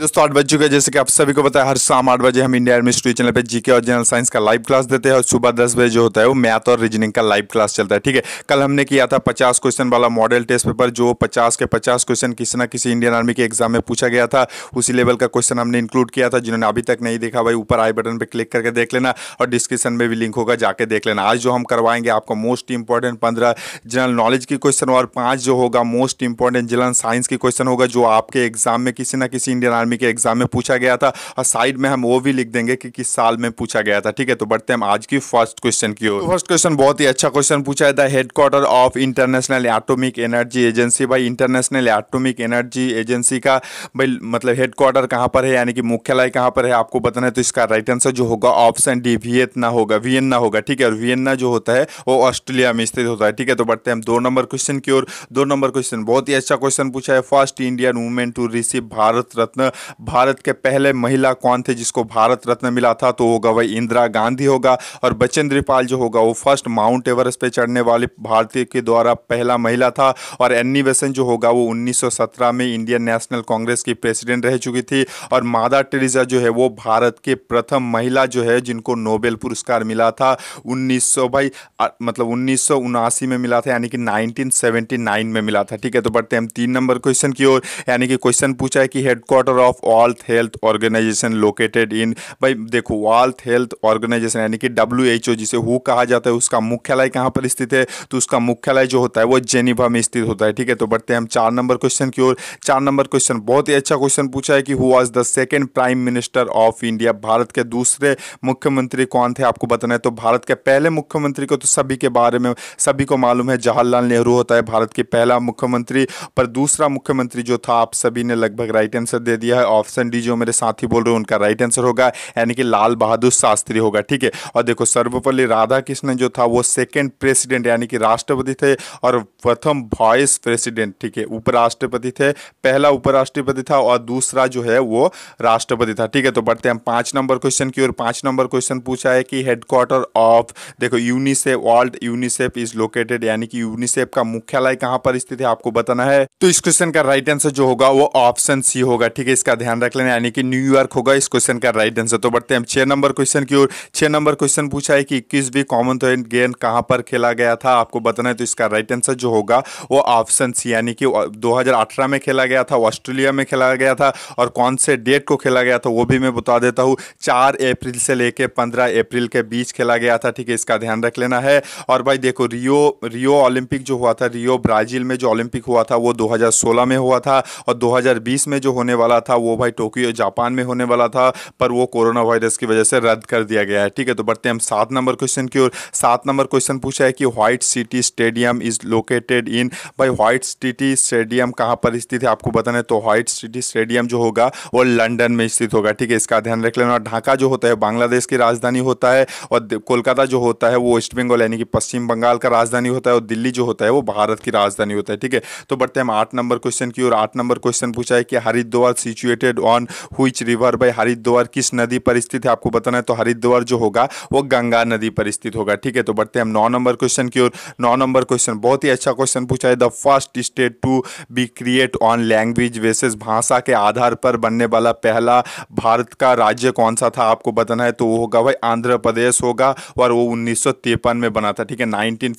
दोस्तों आठ बज चुके हैं जैसे कि आप सभी को पता है हर शाम आठ बजे हम इंडिया मिस्ट्री चैनल पे जीके और जनरल साइंस का लाइव क्लास देते हैं और सुबह दस बजे जो होता है वो मैथ और रीजनिंग का लाइव क्लास चलता है ठीक है कल हमने किया था पचास क्वेश्चन वाला मॉडल टेस्ट पेपर जो पचास के पचास क्वेश्चन किसी ना किसी इंडियन आर्मी के एग्जाम में पूछा गया था उसी लेवल का क्वेश्चन हमने इंक्लूड किया था जिन्होंने अभी तक नहीं देखा भाई ऊपर आई बटन पर क्लिक करके देख लेना और डिस्क्रिप्शन में भी लिंक होगा जाके देख लेना आज जो हम करवाएंगे आपको मोस्ट इंपॉर्टेंट पंद्रह जनरल नॉलेज की क्वेश्चन और पाँच जो होगा मोस्ट इंपॉर्टेंट जनरल साइंस की क्वेश्चन होगा जो आपके एग्जाम में किसी ना किसी इंडियन आर्मी के एग्जाम में पूछा गया था और साइड में हम वो भी लिख देंगे कि किस साल में पूछा गया था ठीक है तो बढ़ते हम आज की फर्स्ट क्वेश्चन की ओर फर्स्ट क्वेश्चन बहुत ही अच्छा क्वेश्चन पूछा है headquarter of international atomic energy agency भाई इंटरनेशनल एटोमिक एनर्जी एजेंसी का भाई मतलब हेडक्वार्टर कहाँ पर है यानी कि मुख्यालय कहाँ पर है आपको बताना है तो इसका राइट आंसर जो होगा ऑप्शन डी वियतना होगा वियन्ना होगा ठीक है और वियन्ना जो होता है वो ऑस्ट्रेलिया में स्थित होता है ठीक है तो बढ़ते हैं हम दो नंबर क्वेश्चन की ओर दो नंबर क्वेश्चन बहुत ही अच्छा क्वेश्चन पूछा है first Indian women to receive Bharat Ratna Bharat के पहले महिला कौन थे जिसको भारत रत्न मिला था तो होगा वही इंदिरा गांधी होगा और बचेंद्र पाल जो होगा वो फर्स्ट माउंट एवरेस्ट पे चढ़ने वाली भारतीय के द्वारा पहला महिला था और एनी वेसन जो होगा वो 1917 में इंडियन नेशनल कांग्रेस की प्रेसिडेंट रह चुकी थी और मादा टेरिजा जो है वो भारत के प्रथम महिला जो है जिनको नोबेल पुरस्कार मिला था उन्नीस भाई मतलब उन्नीस में मिला था यानी कि नाइनटीन में मिला था ठीक है तो बढ़ते हम तीन नंबर क्वेश्चन की ओर यानी कि क्वेश्चन पूछा है कि headquarter director of world health organisation located in भाई देखो वर्ल्ड हेल्थ ऑर्गेनाइजेशन यानी कि डब्ल्यू जिसे हु कहा जाता है उसका मुख्यालय कहाँ पर स्थित है तो उसका मुख्यालय जो होता है वो जेनिवा में स्थित होता है ठीक है तो बढ़ते हैं हम चार नंबर क्वेश्चन की ओर चार नंबर क्वेश्चन बहुत ही अच्छा क्वेश्चन पूछा है कि who was the second prime minister of India Bharat के दूसरे मुख्यमंत्री कौन थे आपको बताना है तो भारत के पहले मुख्यमंत्री को तो सभी के बारे में सभी को मालूम है जवाहरलाल नेहरू होता है भारत के पहला मुख्यमंत्री पर दूसरा मुख्यमंत्री जो था आप सभी ने लगभग राइट आंसर दे दिया दिया है ऑप्शन डी जो मेरे साथी बोल रहे हैं उनका राइट आंसर होगा यानी कि लाल बहादुर शास्त्री होगा ठीक है और देखो सर्वपल्ली राधा कृष्णन जो था वो सेकेंड प्रेसिडेंट यानी कि राष्ट्रपति थे और प्रथम वॉइस प्रेसिडेंट ठीक है उपराष्ट्रपति थे पहला उपराष्ट्रपति था और दूसरा जो है वो राष्ट्रपति था ठीक है तो बढ़ते हैं पांच नंबर क्वेश्चन की ओर पांच नंबर क्वेश्चन पूछा है कि हेडक्वार्टर ऑफ देखो UNICEF world UNICEF is located यानी कि यूनिसेफ का मुख्यालय कहां पर स्थित है आपको बताना है तो इस क्वेश्चन का राइट आंसर जो होगा वो ऑप्शन सी होगा ठीक है इसका ध्यान रख लेना यानी कि न्यूयॉर्क होगा इस क्वेश्चन का राइट आंसर तो बढ़ते हैं छह नंबर क्वेश्चन की ओर छह नंबर क्वेश्चन पूछा है कि इक्कीसवीं कॉमनवेल्थ गेम कहां पर खेला गया था आपको बताना है तो इसका राइट आंसर जो होगा वो ऑप्शन सी यानी कि दो में खेला गया था ऑस्ट्रेलिया में खेला गया था और कौन से डेट को खेला गया था वो भी मैं बता देता हूँ चार अप्रैल से लेकर पंद्रह अप्रैल के बीच खेला गया था ठीक है इसका ध्यान रख लेना है और भाई देखो रियो रियो ओलंपिक जो हुआ था रियो ब्राज़ील में जो ओलंपिक हुआ था वो 2016 में हुआ था और 2020 में जो होने वाला था वो भाई टोक्यो जापान में होने वाला था पर वो कोरोना वायरस की वजह से रद्द कर दिया गया है ठीक है तो बढ़ते हम सात नंबर क्वेश्चन की ओर सात नंबर क्वेश्चन पूछा है कि white city stadium is located in भाई व्हाइट सिटी स्टेडियम कहाँ पर स्थित है आपको बताना है तो व्हाइट सिटी स्टेडियम जो होगा वो लंडन में स्थित होगा ठीक है इसका ध्यान रख लेना ढाका जो होता है बांग्लादेश की राजधानी होता है और कोलकाता जो होता है वो वेस्ट बंगाल यानी कि पश्चिम बंगाल का राजधानी होता है और दिल्ली जो होता है वो भारत की राजधानी होता है ठीक है तो बढ़ते हैं हम आठ नंबर क्वेश्चन की और आठ नंबर क्वेश्चन पूछा है कि Haridwar is situated on which river बाई हरिद्वार किस नदी पर स्थित है आपको बताना है तो हरिद्वार जो होगा वो गंगा नदी पर स्थित होगा ठीक है तो बढ़ते हैं हम नौ नंबर क्वेश्चन की ओर नौ नंबर क्वेश्चन बहुत ही अच्छा क्वेश्चन पूछा है the first state to be create on language basis भाषा के आधार पर बनने वाला पहला भारत का राज्य कौन सा था आपको बताना है तो वो होगा भाई आंध्र प्रदेश होगा और वो उन्नीस में बना था ठीक है नाइनटीन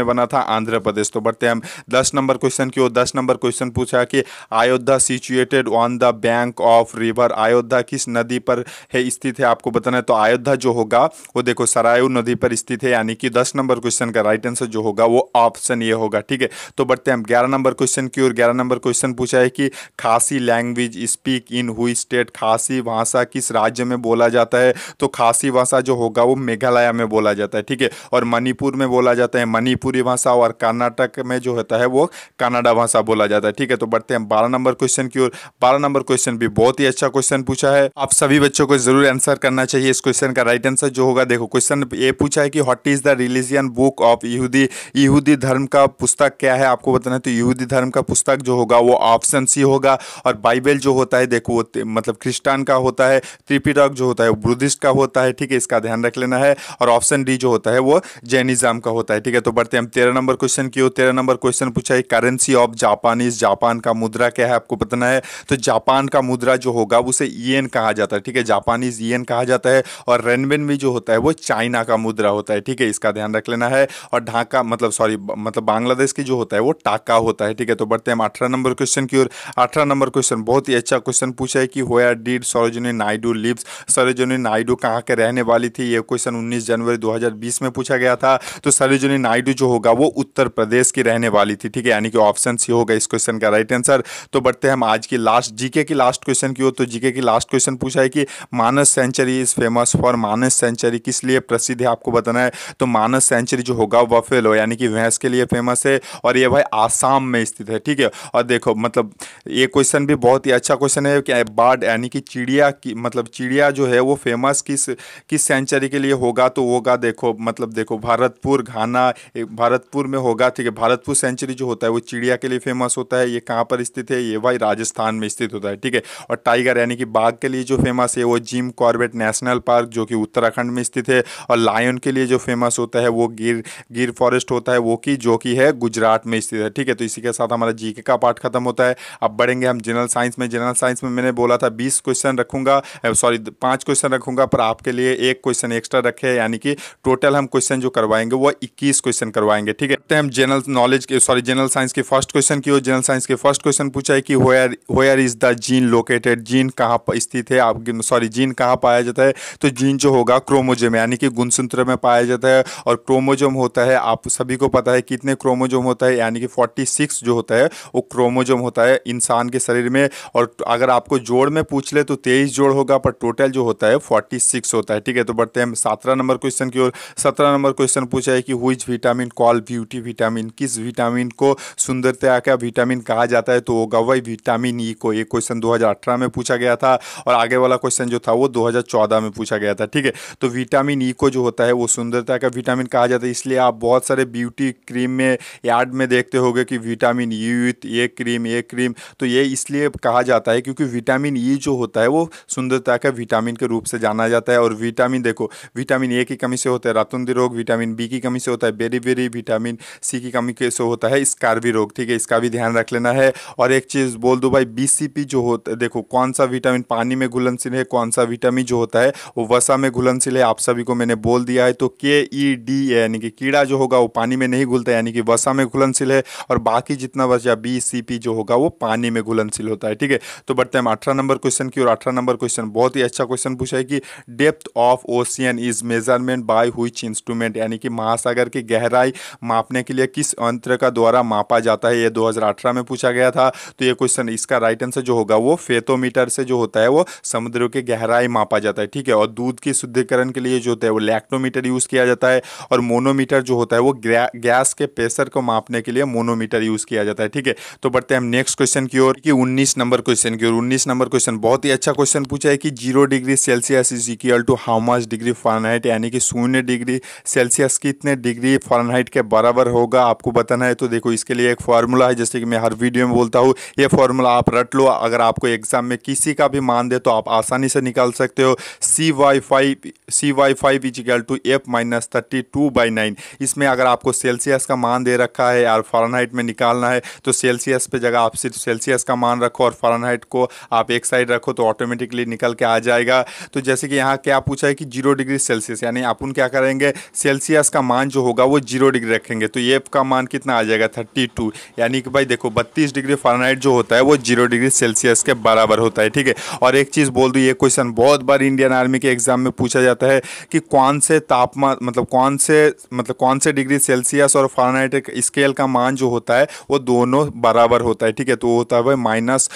में बना था आंध्र प्रदेश तो बढ़ते हैं हम दस नंबर क्वेश्चन की ओर दस नंबर क्वेश्चन पूछा कि Ayodhya situated on the bank of river Ayodhya किस नदी पर है स्थित है आपको बताना है तो अयोध्या जो होगा वो देखो सरायू नदी पर स्थित है यानी कि दस नंबर क्वेश्चन का राइट आंसर जो होगा वो ऑप्शन ये होगा ठीक है तो बढ़ते हैं ग्यारह नंबर क्वेश्चन की और ग्यारह नंबर क्वेश्चन पूछा है कि खासी लैंग्वेज स्पीक इन हुई स्टेट खासी भाषा किस राज्य में बोला जाता है तो खासी भाषा जो होगा वो मेघालय में बोला जाता है ठीक है और मणिपुर में बोला जाता है मणिपुरी भाषा और कर्नाटक में जो होता है वो कनाडा भाषा बोला जाता है ठीक है तो बढ़ते हैं बारह नंबर क्वेश्चन की ओर बारह नंबर क्वेश्चन भी बहुत ही अच्छा क्वेश्चन पूछा है आप सभी बच्चों को जरूर आंसर करना चाहिए इस क्वेश्चन का राइट आंसर जो होगा देखो क्वेश्चन ये पूछा है कि what is the religion book of यहूदी यहूदी धर्म का पुस्तक क्या है आपको बताना है तो यहूदी धर्म का पुस्तक जो होगा वो ऑप्शन सी होगा और बाइबल जो होता है देखो वो मतलब क्रिस्टान का होता है त्रिपिटक जो होता है वो बुद्धिस्ट का होता है ठीक है इसका ध्यान रख लेना है और ऑप्शन डी जो होता है वो जैनिज्म का होता है ठीक है तो बढ़ते हम तेरह नंबर क्वेश्चन की हो तेरह नंबर क्वेश्चन पूछा है करेंसी ऑफ जापानीज जापान का मुद्रा क्या है आपको बताना है तो जापान का मुद्रा जो होगा उसे येन कहा जाता है ठीक है जापानीज येन कहा जाता है और रेनबेन भी जो होता है वो चाइना का मुद्रा होता है ठीक है इसका ध्यान रख लेना है और ढाका मतलब सॉरी मतलब बांग्लादेश की जो होता है वो टाका होता है ठीक है तो बढ़ते हम अठारह नंबर क्वेश्चन की ओर अठारह नंबर क्वेश्चन बहुत ही अच्छा क्वेश्चन पूछा है कि where did Sarojini Naidu lives Sarojini Naidu कहाँ के रहने वाली थी ये क्वेश्चन उन्नीस जनवरी दो में पूछा गया था तो सरोजनी नायडू जो होगा वो उत्तर प्रदेश की रहने वाली थी ठीक है यानी कि ऑप्शन सी होगा इस क्वेश्चन का राइट आंसर तो बढ़ते हैं हम आज की लास्ट जीके की लास्ट क्वेश्चन की हो तो जीके की लास्ट क्वेश्चन पूछा है कि Manas sanctuary is famous for Manas sanctuary किस लिए प्रसिद्ध है आपको बताना है तो मानस सेंचुरी जो होगा वफेलो यानी कि भैंस के लिए फेमस है और ये भाई आसाम में स्थित है ठीक है और देखो मतलब ये क्वेश्चन भी बहुत ही अच्छा क्वेश्चन है कि बाड यानी कि चिड़िया की मतलब चिड़िया जो है वो फेमस किस किस सेंचुरी के लिए होगा तो होगा देखो मतलब देखो भारतपुर घाना भारतपुर में होगा ठीक है भारतपुर सेंचुरी जो होता है वो चिड़िया के लिए फेमस होता है ये कहाँ पर स्थित है ये भाई राजस्थान में स्थित घोषित होता है ठीक है और टाइगर यानी कि बाघ के लिए जो फेमस है वो जिम कॉर्बेट नेशनल पार्क जो कि उत्तराखंड में स्थित है और लायन के लिए जो फेमस होता है वो गिर गिर फॉरेस्ट होता है वो कि जो कि है गुजरात में स्थित है ठीक है तो इसी के साथ हमारा जीके का पार्ट खत्म होता है अब बढ़ेंगे हम जनरल साइंस में जनरल साइंस में मैंने बोला था बीस क्वेश्चन रखूंगा सॉरी पाँच क्वेश्चन रखूंगा पर आपके लिए एक क्वेश्चन एक्स्ट्रा रखे यानी कि टोटल हम क्वेश्चन जो करवाएंगे वो इक्कीस क्वेश्चन करवाएंगे ठीक है हम जनरल नॉलेज के सॉरी जनरल साइंस के फर्स्ट क्वेश्चन की हो जनरल साइंस के फर्स्ट क्वेश्चन पूछा है कि where where is the gene located gene कहाँ पर स्थित है आप सॉरी जीन कहाँ पाया जाता है तो जीन जो होगा क्रोमोजोम यानी कि गुणसूत्र में पाया जाता है और क्रोमोजोम होता है आप सभी को पता है कितने क्रोमोजोम होता है यानी कि फोर्टी सिक्स जो होता है वो क्रोमोजोम होता है इंसान के शरीर में और अगर आपको जोड़ में पूछ ले तो तेईस जोड़ होगा पर टोटल जो होता है फोर्टी सिक्स होता है ठीक है तो बढ़ते हैं सत्रह नंबर क्वेश्चन की ओर सत्रह नंबर क्वेश्चन पूछा है कि which vitamin call beauty vitamin किस विटामिन को सुंदरता का विटामिन कहा जाता है तो होगा वही विटामिन ई e को ये क्वेश्चन 2018 में पूछा गया था और आगे वाला क्वेश्चन जो था वो 2014 में पूछा गया था ठीक है तो विटामिन ई e को जो होता है वो सुंदरता का विटामिन कहा जाता है इसलिए आप बहुत सारे ब्यूटी क्रीम में यार्ड में देखते हो कि विटामिन ई e विथ ये क्रीम ये क्रीम तो ये इसलिए कहा जाता है क्योंकि विटामिन ई e जो होता है वो सुंदरता का विटामिन के रूप से जाना जाता है और विटामिन देखो विटामिन ए की कमी से होता है रातुंदी रोग विटामिन बी की कमी से होता है बेरी बेरी विटामिन सी की कमी से होता है स्कार्वी रोग ठीक है इसका भी ध्यान रख लेना है और एक चीज़ बोल दो भाई बी पी जो होता है देखो कौन सा विटामिन पानी में घुलनशील है कौन सा विटामिन जो होता है वो वसा में घुलनशील है आप सभी को मैंने बोल दिया है तो के ई डी यानी कि कीड़ा जो होगा वो पानी में नहीं घुलता यानी कि वसा में घुलनशील है और बाकी जितना बचा बी सी पी जो होगा वो पानी में घुलनशील होता है ठीक है तो बढ़ते हैं अठारह नंबर क्वेश्चन की और अठारह नंबर क्वेश्चन बहुत ही अच्छा क्वेश्चन पूछा है कि depth of ocean is measurement by which instrument यानी कि महासागर की गहराई मापने के लिए किस यंत्र का द्वारा मापा जाता है ये 2018 में पूछा गया था तो ये क्वेश्चन इसका राइट आंसर जो होगा वो फेतोमीटर से जो होता है वो समुद्र की गहराई मापा जाता है ठीक है और दूध की शुद्धिकरण के लिए जो होता है वो लैक्टोमीटर यूज़ किया जाता है और मोनोमीटर जो होता है वो गैस के प्रेशर को मापने के लिए मोनोमीटर यूज़ किया जाता है ठीक है तो बढ़ते हैं हम नेक्स्ट क्वेश्चन की ओर कि उन्नीस नंबर क्वेश्चन की ओर उन्नीस नंबर क्वेश्चन बहुत ही अच्छा क्वेश्चन पूछा है कि zero degree Celsius is equal to how much degree Fahrenheit यानी कि शून्य डिग्री सेल्सियस कितने डिग्री फारेनहाइट के बराबर होगा आपको बताना है तो देखो इसके लिए एक फॉर्मूला है जैसे कि मैं हर वीडियो में बोलता हूँ ये फॉर्मूला आप रट लो अगर आपको एग्ज़ाम में किसी का भी मान दे तो आप आसानी से निकाल सकते हो C by five C by five to F minus thirty two by nine इसमें अगर आपको सेल्सियस का मान दे रखा है और फ़ारनहाइट में निकालना है तो सेल्सियस पे जगह आप सिर्फ सेल्सियस का मान रखो और फ़ारनहाइट को आप एक साइड रखो तो ऑटोमेटिकली निकल के आ जाएगा तो जैसे कि यहाँ क्या पूछा है कि जीरो डिग्री सेल्सियस यानी अपन क्या करेंगे सेल्सियस का मान जो होगा वो जीरो डिग्री रखेंगे तो एफ का मान कितना आ जाएगा थर्टी यानी कि भाई देखो बत्तीस डिग्री फ़ारनहाइट जो होता है वो जीरो डिग्री सेल्सियस के बराबर होता है ठीक है और एक चीज़ बोल दूँ ये क्वेश्चन बहुत बार इंडियन आर्मी के एग्ज़ाम में पूछा जाता है कि कौन से तापमान मतलब कौन से मतलब कौन से डिग्री सेल्सियस और फारेनहाइट स्केल का मान जो होता है वो दोनों बराबर होता है ठीक है तो होता है माइनस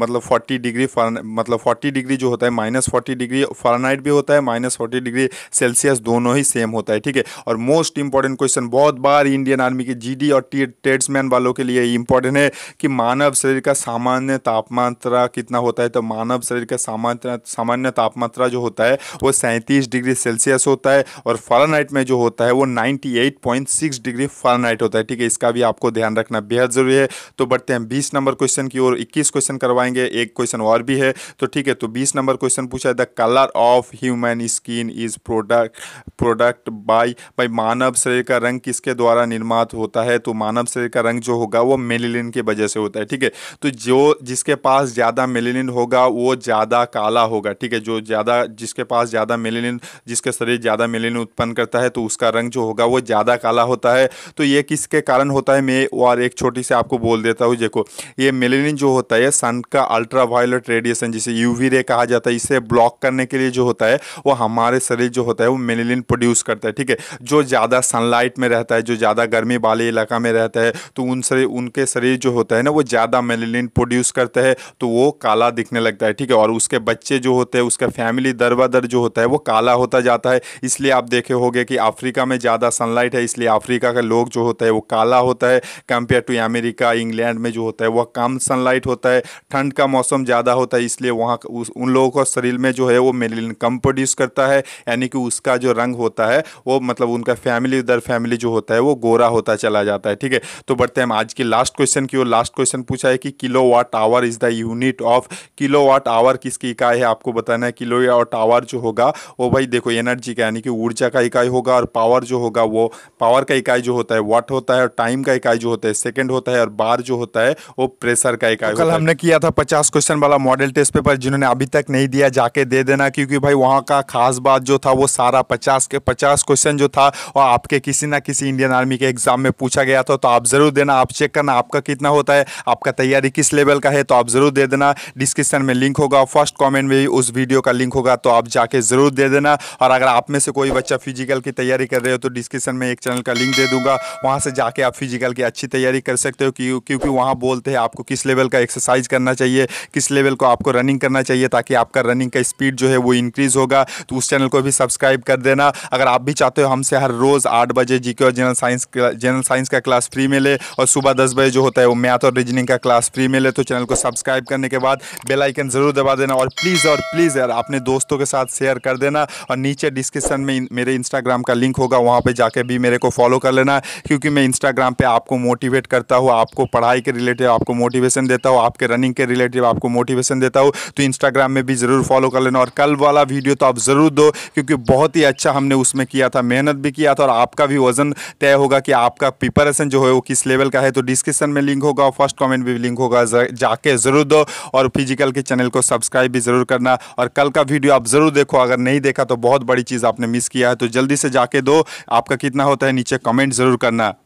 मतलब फोर्टी डिग्री मतलब फोर्टी डिग्री जो होता है माइनस फोर्टी डिग्री फारेनहाइट भी होता है माइनस फोर्टी डिग्री सेल्सियस दोनों ही सेम होता है ठीक है और मोस्ट इंपॉर्टेंट क्वेश्चन बहुत बार इंडियन आर्मी के जीडी और ट्रेड्समैन वालों के लिए इंपॉर्टेंट है कि मानव शरीर का सामान्य तापमान तापमात्रा कितना होता है तो मानव शरीर का सामान्य सामान्य तापमात्रा जो होता है वो सैंतीस डिग्री सेल्सियस होता है और फारेनहाइट में जो होता है वो 98.6 डिग्री फारेनहाइट होता है ठीक है इसका भी आपको ध्यान रखना बेहद ज़रूरी है तो बढ़ते हैं बीस नंबर क्वेश्चन की ओर इक्कीस क्वेश्चन करवाएंगे एक क्वेश्चन और भी है तो ठीक है तो बीस नंबर क्वेश्चन पूछा है the colour of human skin is product product by by मानव शरीर का रंग किसके द्वारा निर्मात होता है तो मानव शरीर का रंग जो होगा वो मेलिलिन की वजह से होता है ठीक है तो जो जिसके जिसके पास ज़्यादा मेलेनिन होगा वो ज़्यादा काला होगा ठीक है जो ज़्यादा जिसके पास ज़्यादा मेलेनिन जिसके शरीर ज़्यादा मेलेनिन उत्पन्न करता है तो उसका रंग जो होगा वो ज़्यादा काला होता है तो ये किसके कारण होता है मैं और एक छोटी से आपको बोल देता हूँ देखो ये मेलेनिन जो होता है सन का अल्ट्रा वायलेट रेडिएशन जिसे यूवी रे कहा जाता है इसे ब्लॉक करने के लिए जो होता है वो हमारे शरीर जो होता है वो मेलेनिन प्रोड्यूस करता है ठीक है जो ज़्यादा सनलाइट में रहता है जो ज़्यादा गर्मी वाले इलाका में रहता है तो उन शरीर उनके शरीर जो होता है ना वो ज़्यादा मेलेनिन प्रोड्यूस करता है है तो वो काला दिखने लगता है ठीक है और उसके बच्चे जो होते हैं उसका फैमिली दर जो होता है वो काला होता जाता है इसलिए आप देखे होंगे कि अफ्रीका में ज़्यादा सनलाइट है इसलिए अफ्रीका का लोग जो होता है वो काला होता है कंपेयर टू अमेरिका इंग्लैंड में जो होता है वह कम सनलाइट होता है ठंड का मौसम ज़्यादा होता है इसलिए वहाँ उन लोगों का शरीर में जो है वो मेलिन कम प्रोड्यूस करता है यानी कि उसका जो रंग होता है वो मतलब उनका फैमिली दर फैमिली जो होता है वो गोरा होता चला जाता है ठीक है तो बढ़ते हैं आज की लास्ट क्वेश्चन की ओर लास्ट क्वेश्चन पूछा है कि kilowatt hour is the unit of kilowatt hour किसकी इकाई है आपको बताना है किलो वाट आवर जो होगा वो भाई देखो एनर्जी का यानी कि ऊर्जा का इकाई होगा और पावर जो होगा वो पावर का इकाई जो होता है वाट होता है और टाइम का इकाई जो होता है सेकेंड होता है और बार जो होता है वो प्रेशर का इकाई तो कल हमने किया था पचास क्वेश्चन वाला मॉडल टेस्ट पेपर जिन्होंने अभी तक नहीं दिया जाके दे देना क्योंकि भाई वहाँ का खास बात जो था वो सारा पचास के पचास क्वेश्चन जो था वो आपके किसी ना किसी इंडियन आर्मी के एग्जाम में पूछा गया था तो आप जरूर देना आप चेक करना आपका कितना होता है आपका तैयारी किस लेवल का है तो आप ज़रूर दे देना डिस्क्रिप्शन में लिंक होगा फर्स्ट कमेंट में उस वीडियो का लिंक होगा तो आप जाके ज़रूर दे देना और अगर आप में से कोई बच्चा फिजिकल की तैयारी कर रहे हो तो डिस्क्रिप्शन में एक चैनल का लिंक दे दूंगा वहां से जाके आप फिजिकल की अच्छी तैयारी कर सकते हो क्योंकि वहां बोलते हैं आपको किस लेवल का एक्सरसाइज करना चाहिए किस लेवल को आपको रनिंग करना चाहिए ताकि आपका रनिंग का स्पीड जो है वो इंक्रीज़ होगा तो उस चैनल को भी सब्सक्राइब कर देना अगर आप भी चाहते हो हमसे हर रोज़ आठ बजे जी और जनरल साइंस जनरल साइंस का क्लास फ्री मिले और सुबह दस बजे जो होता है वो मैथ और रीजनिंग का क्लास फ्री मिले तो चैनल को सब सब्सक्राइब करने के बाद बेल आइकन ज़रूर दबा देना और प्लीज़ और प्लीज़ यार अपने दोस्तों के साथ शेयर कर देना और नीचे डिस्क्रिप्शन में मेरे इंस्टाग्राम का लिंक होगा वहाँ पर जाके भी मेरे को फॉलो कर लेना क्योंकि मैं इंस्टाग्राम पर आपको मोटिवेट करता हूँ आपको पढ़ाई के रिलेटेड आपको मोटिवेशन देता हूँ आपके रनिंग के रिलेटेड आपको मोटिवेशन देता हूँ तो इंस्टाग्राम में भी ज़रूर फॉलो कर लेना और कल वाला वीडियो तो आप ज़रूर दो क्योंकि बहुत ही अच्छा हमने उसमें किया था मेहनत भी किया था और आपका भी वजन तय होगा कि आपका प्रिपरेशन जो है वो किस लेवल का है तो डिस्क्रिप्शन में लिंक होगा और फर्स्ट कॉमेंट भी लिंक होगा जाके ज़रूर दो और फिजिकल के चैनल को सब्सक्राइब भी ज़रूर करना और कल का वीडियो आप ज़रूर देखो अगर नहीं देखा तो बहुत बड़ी चीज़ आपने मिस किया है तो जल्दी से जाके दो आपका कितना होता है नीचे कमेंट ज़रूर करना